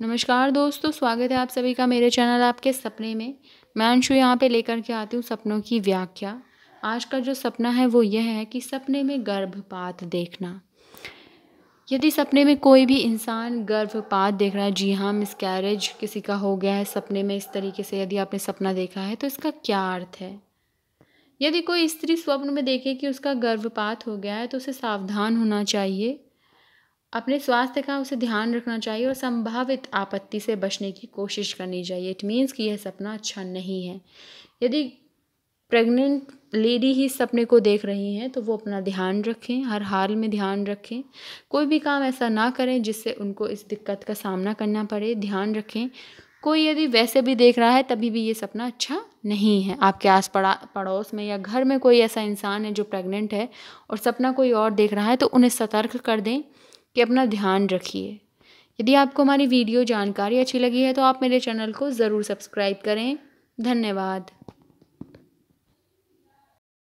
नमस्कार दोस्तों स्वागत है आप सभी का मेरे चैनल आपके सपने में मैं अंशु यहाँ पे लेकर के आती हूँ सपनों की व्याख्या आज का जो सपना है वो यह है कि सपने में गर्भपात देखना यदि सपने में कोई भी इंसान गर्भपात देख रहा है जी हाँ मिसकैरेज किसी का हो गया है सपने में इस तरीके से यदि आपने सपना देखा है तो इसका क्या अर्थ है यदि कोई स्त्री स्वप्न में देखे कि उसका गर्भपात हो गया है तो उसे सावधान होना चाहिए अपने स्वास्थ्य का उसे ध्यान रखना चाहिए और संभावित आपत्ति से बचने की कोशिश करनी चाहिए इट मीन्स कि यह सपना अच्छा नहीं है यदि प्रेग्नेंट लेडी ही सपने को देख रही हैं तो वो अपना ध्यान रखें हर हाल में ध्यान रखें कोई भी काम ऐसा ना करें जिससे उनको इस दिक्कत का सामना करना पड़े ध्यान रखें कोई यदि वैसे भी देख रहा है तभी भी ये सपना अच्छा नहीं है आपके आस पड़ा पड़ोस में या घर में कोई ऐसा इंसान है जो प्रेग्नेंट है और सपना कोई और देख रहा है तो उन्हें सतर्क कर दें कि अपना ध्यान रखिए यदि आपको हमारी वीडियो जानकारी अच्छी लगी है तो आप मेरे चैनल को ज़रूर सब्सक्राइब करें धन्यवाद